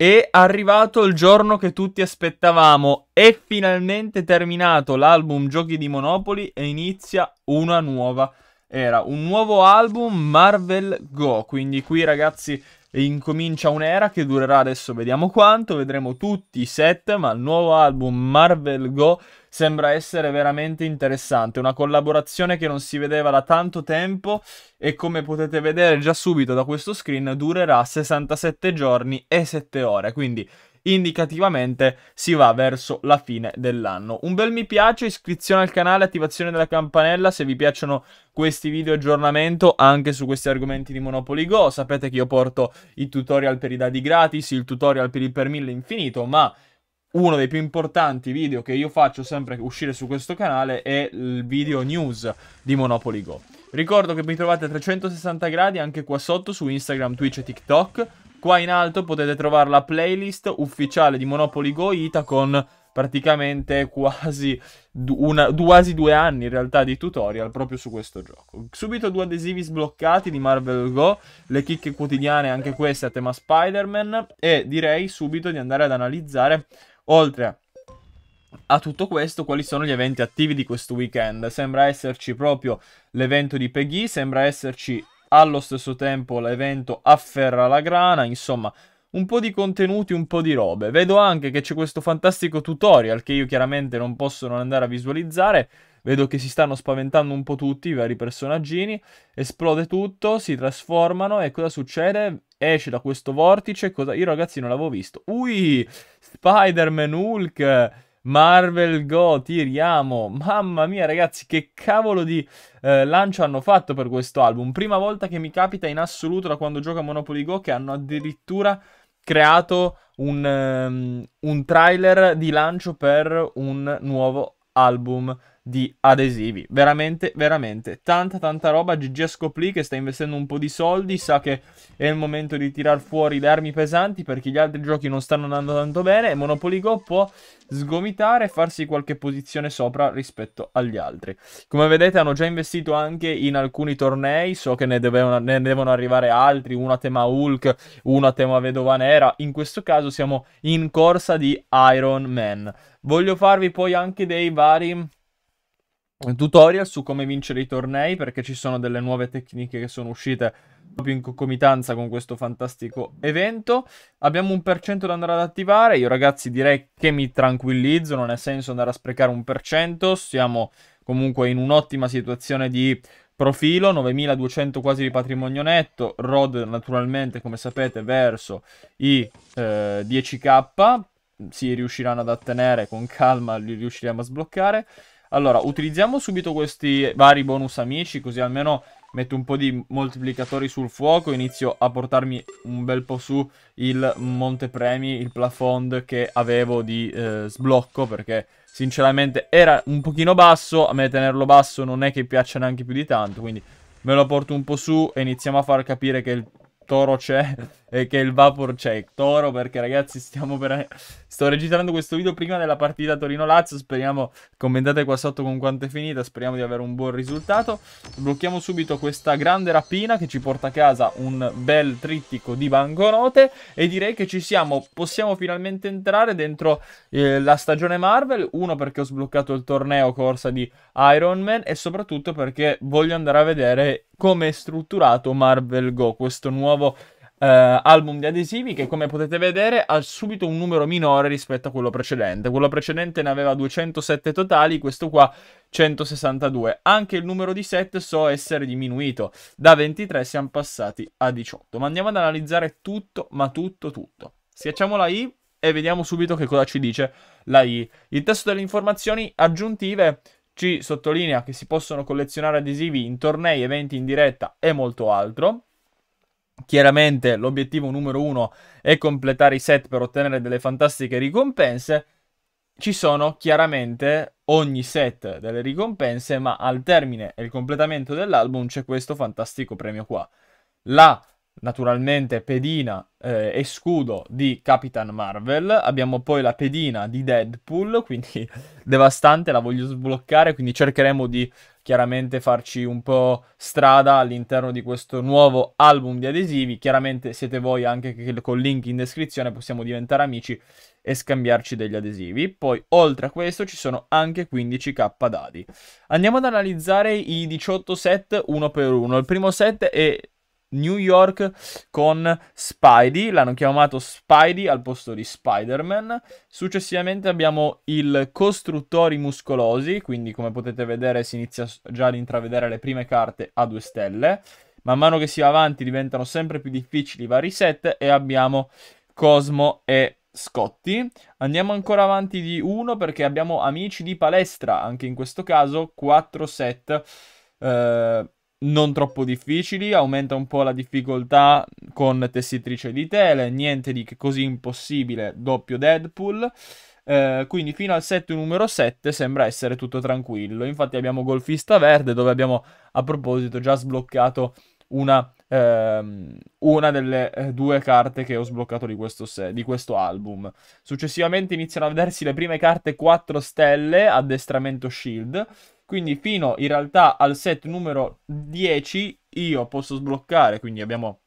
È arrivato il giorno che tutti aspettavamo. È finalmente terminato l'album Giochi di Monopoli e inizia una nuova era un nuovo album Marvel Go. Quindi qui ragazzi incomincia un'era che durerà adesso vediamo quanto, vedremo tutti i set, ma il nuovo album Marvel Go sembra essere veramente interessante, una collaborazione che non si vedeva da tanto tempo e come potete vedere già subito da questo screen durerà 67 giorni e 7 ore, quindi indicativamente si va verso la fine dell'anno. Un bel mi piace, iscrizione al canale, attivazione della campanella se vi piacciono questi video aggiornamento anche su questi argomenti di Monopoly Go. Sapete che io porto i tutorial per i dadi gratis, il tutorial per il per mille infinito, ma uno dei più importanti video che io faccio sempre uscire su questo canale è il video news di Monopoly Go. Ricordo che mi trovate a 360 gradi anche qua sotto su Instagram, Twitch e TikTok. Qua in alto potete trovare la playlist ufficiale di Monopoly Go Ita con praticamente quasi, una, quasi, due anni in realtà di tutorial proprio su questo gioco. Subito due adesivi sbloccati di Marvel Go, le chicche quotidiane anche queste a tema Spider-Man e direi subito di andare ad analizzare oltre a a tutto questo, quali sono gli eventi attivi di questo weekend? Sembra esserci proprio l'evento di Peggy, sembra esserci allo stesso tempo l'evento afferra la grana, insomma un po' di contenuti, un po' di robe. Vedo anche che c'è questo fantastico tutorial che io chiaramente non posso non andare a visualizzare. Vedo che si stanno spaventando un po' tutti i vari personaggini. Esplode tutto, si trasformano e cosa succede? Esce da questo vortice. Cosa... Io ragazzi non l'avevo visto. Ui, Spider-Man Hulk Marvel Go, tiriamo. Mamma mia, ragazzi, che cavolo di eh, lancio hanno fatto per questo album. Prima volta che mi capita in assoluto da quando gioco a Monopoly Go che hanno addirittura creato un, um, un trailer di lancio per un nuovo album di adesivi. Veramente, veramente tanta, tanta roba. GG Scopli che sta investendo un po' di soldi, sa che è il momento di tirar fuori le armi pesanti perché gli altri giochi non stanno andando tanto bene e Monopoly Go può sgomitare e farsi qualche posizione sopra rispetto agli altri. Come vedete hanno già investito anche in alcuni tornei, so che ne, deve, ne devono arrivare altri, uno a tema Hulk, uno a tema Vedova Nera. In questo caso siamo in corsa di Iron Man. Voglio farvi poi anche dei vari tutorial su come vincere i tornei perché ci sono delle nuove tecniche che sono uscite proprio in concomitanza con questo fantastico evento. Abbiamo un per cento da andare ad attivare, io ragazzi direi che mi tranquillizzo, non ha senso andare a sprecare un per cento, siamo comunque in un'ottima situazione di profilo, 9200 quasi di patrimonio netto, road naturalmente come sapete verso i eh, 10k, si riusciranno ad attenere con calma, li riusciremo a sbloccare. Allora, utilizziamo subito questi vari bonus amici, così almeno metto un po' di moltiplicatori sul fuoco, inizio a portarmi un bel po' su il montepremi, il plafond che avevo di eh, sblocco, perché sinceramente era un pochino basso, a me tenerlo basso non è che piaccia neanche più di tanto, quindi me lo porto un po' su e iniziamo a far capire che il Toro c'è e che il Vapor c'è. Toro perché ragazzi stiamo per... Sto registrando questo video prima della partita Torino-Lazio. Speriamo, commentate qua sotto con quanto è finita. Speriamo di avere un buon risultato. Blocchiamo subito questa grande rapina che ci porta a casa un bel trittico di banconote. E direi che ci siamo. Possiamo finalmente entrare dentro eh, la stagione Marvel. Uno perché ho sbloccato il torneo corsa di Iron Man e soprattutto perché voglio andare a vedere come è strutturato Marvel Go, questo nuovo Uh, album di adesivi che come potete vedere ha subito un numero minore rispetto a quello precedente. Quello precedente ne aveva 207 totali, questo qua 162. Anche il numero di set so essere diminuito, da 23 siamo passati a 18. Ma andiamo ad analizzare tutto, ma tutto tutto. Schiacciamo la I e vediamo subito che cosa ci dice la I. Il testo delle informazioni aggiuntive ci sottolinea che si possono collezionare adesivi in tornei, eventi in diretta e molto altro. Chiaramente l'obiettivo numero uno è completare i set per ottenere delle fantastiche ricompense. Ci sono chiaramente ogni set delle ricompense, ma al termine e il completamento dell'album c'è questo fantastico premio qua. La naturalmente pedina eh, e scudo di Capitan Marvel, abbiamo poi la pedina di Deadpool, quindi devastante, la voglio sbloccare, quindi cercheremo di chiaramente farci un po' strada all'interno di questo nuovo album di adesivi, chiaramente siete voi anche che col link in descrizione possiamo diventare amici e scambiarci degli adesivi, poi oltre a questo ci sono anche 15k dadi. Andiamo ad analizzare i 18 set uno per uno, il primo set è New York con Spidey, l'hanno chiamato Spidey al posto di Spider-Man. Successivamente abbiamo il Costruttori Muscolosi, quindi come potete vedere si inizia già ad intravedere le prime carte a due stelle. Man mano che si va avanti diventano sempre più difficili i vari set e abbiamo Cosmo e Scotty. Andiamo ancora avanti di uno perché abbiamo Amici di Palestra, anche in questo caso quattro set. Eh, non troppo difficili, aumenta un po' la difficoltà con tessitrice di tele, niente di così impossibile, doppio Deadpool. Eh, quindi fino al set numero 7 sembra essere tutto tranquillo. Infatti abbiamo Golfista Verde dove abbiamo a proposito già sbloccato una, ehm, una delle eh, due carte che ho sbloccato di questo, se- di questo album. Successivamente iniziano a vedersi le prime carte 4 stelle, addestramento Shield quindi fino in realtà al set numero 10 io posso sbloccare, quindi abbiamo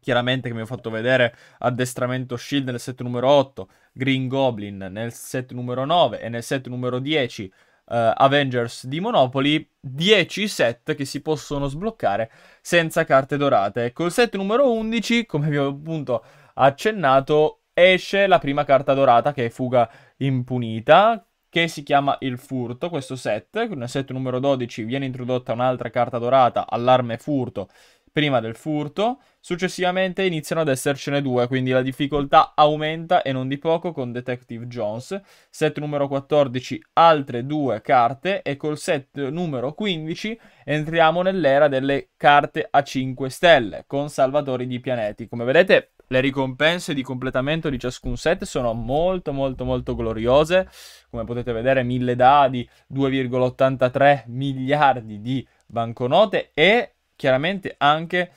chiaramente che mi ho fatto vedere addestramento shield nel set numero 8, Green Goblin nel set numero 9 e nel set numero 10 Uh, eh, Avengers di Monopoli 10 set che si possono sbloccare senza carte dorate. Col ecco, set numero 11, come vi ho appunto accennato, esce la prima carta dorata che è Fuga Impunita, che si chiama Il Furto, questo set. Nel set numero 12 viene introdotta un'altra carta dorata, Allarme Furto, prima del furto. Successivamente iniziano ad essercene due, quindi la difficoltà aumenta e non di poco con Detective Jones. Set numero 14, altre due carte e col set numero 15 entriamo nell'era delle carte a 5 stelle con Salvatori di Pianeti. Come vedete le ricompense di completamento di ciascun set sono molto molto molto gloriose. Come potete vedere 1000 dadi, 2,83 miliardi di banconote e chiaramente anche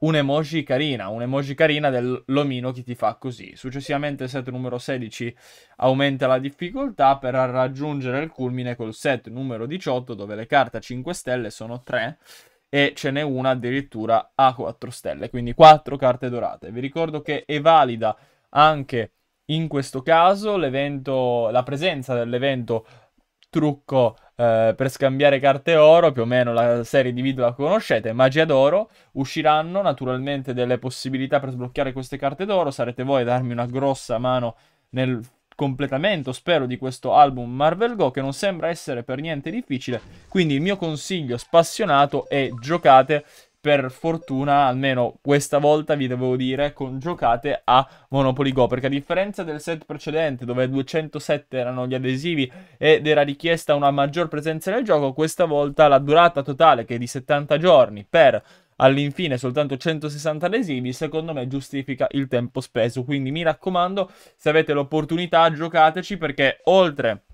un emoji carina, un emoji carina dell'omino che ti fa così. Successivamente il set numero 16 aumenta la difficoltà per raggiungere il culmine col set numero 18 dove le carte a 5 stelle sono 3 e ce n'è una addirittura a 4 stelle, quindi 4 carte dorate. Vi ricordo che è valida anche in questo caso la presenza dell'evento trucco eh, per scambiare carte oro, più o meno la serie di video la conoscete, magia d'oro, usciranno naturalmente delle possibilità per sbloccare queste carte d'oro, sarete voi a darmi una grossa mano nel completamento, spero, di questo album Marvel Go che non sembra essere per niente difficile, quindi il mio consiglio spassionato è giocate per fortuna, almeno questa volta vi devo dire, con giocate a Monopoly Go, perché a differenza del set precedente dove 207 erano gli adesivi ed era richiesta una maggior presenza nel gioco, questa volta la durata totale che è di 70 giorni per all'infine soltanto 160 adesivi, secondo me giustifica il tempo speso. Quindi mi raccomando, se avete l'opportunità giocateci perché oltre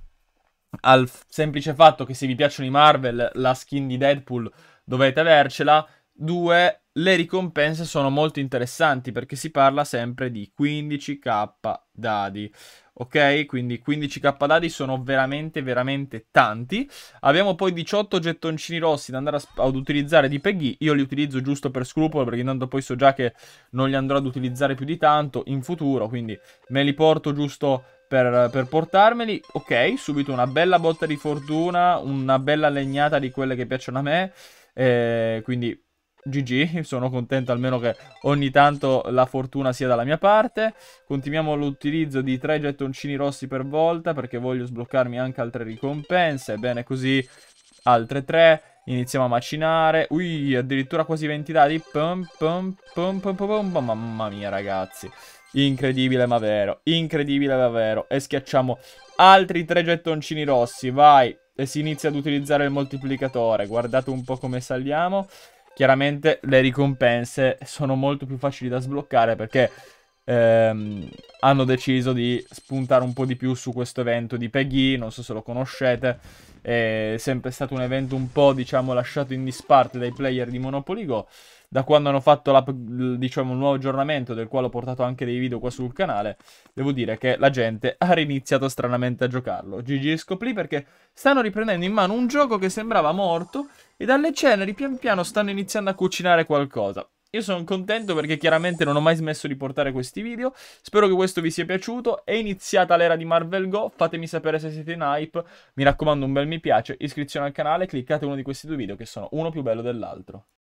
al semplice fatto che se vi piacciono i Marvel, la skin di Deadpool dovete avercela, due le ricompense sono molto interessanti perché si parla sempre di 15k dadi ok? Quindi 15k dadi sono veramente, veramente tanti. Abbiamo poi 18 gettoncini rossi da andare a, ad utilizzare di Peggy. Io li utilizzo giusto per scrupolo, perché intanto poi so già che non li andrò ad utilizzare più di tanto in futuro, quindi me li porto giusto... Per, per, portarmeli. Ok, subito una bella botta di fortuna, una bella legnata di quelle che piacciono a me. Eh, quindi GG, sono contento almeno che ogni tanto la fortuna sia dalla mia parte. Continuiamo l'utilizzo di tre gettoncini rossi per volta perché voglio sbloccarmi anche altre ricompense. Bene così, altre tre. Iniziamo a macinare. Ui, addirittura quasi 20 dadi. Pum, pum, pum, pum, pum, pum. Mamma mia ragazzi. Incredibile ma vero, incredibile ma vero. E schiacciamo altri tre gettoncini rossi, vai. E si inizia ad utilizzare il moltiplicatore. Guardate un po' come saliamo chiaramente le ricompense sono molto più facili da sbloccare perché ehm, hanno deciso di spuntare un po' di più su questo evento di Peggy, non so se lo conoscete, è sempre stato un evento un po' diciamo lasciato in disparte dai player di Monopoly Go, da quando hanno fatto diciamo, un nuovo aggiornamento del quale ho portato anche dei video qua sul canale, devo dire che la gente ha riniziato stranamente a giocarlo. GG scoprì perché stanno riprendendo in mano un gioco che sembrava morto e dalle ceneri pian piano stanno iniziando a cucinare qualcosa. Io sono contento perché chiaramente non ho mai smesso di portare questi video. Spero che questo vi sia piaciuto. È iniziata l'era di Marvel Go. Fatemi sapere se siete in hype. Mi raccomando un bel mi piace, iscrizione al canale, cliccate uno di questi due video che sono uno più bello dell'altro.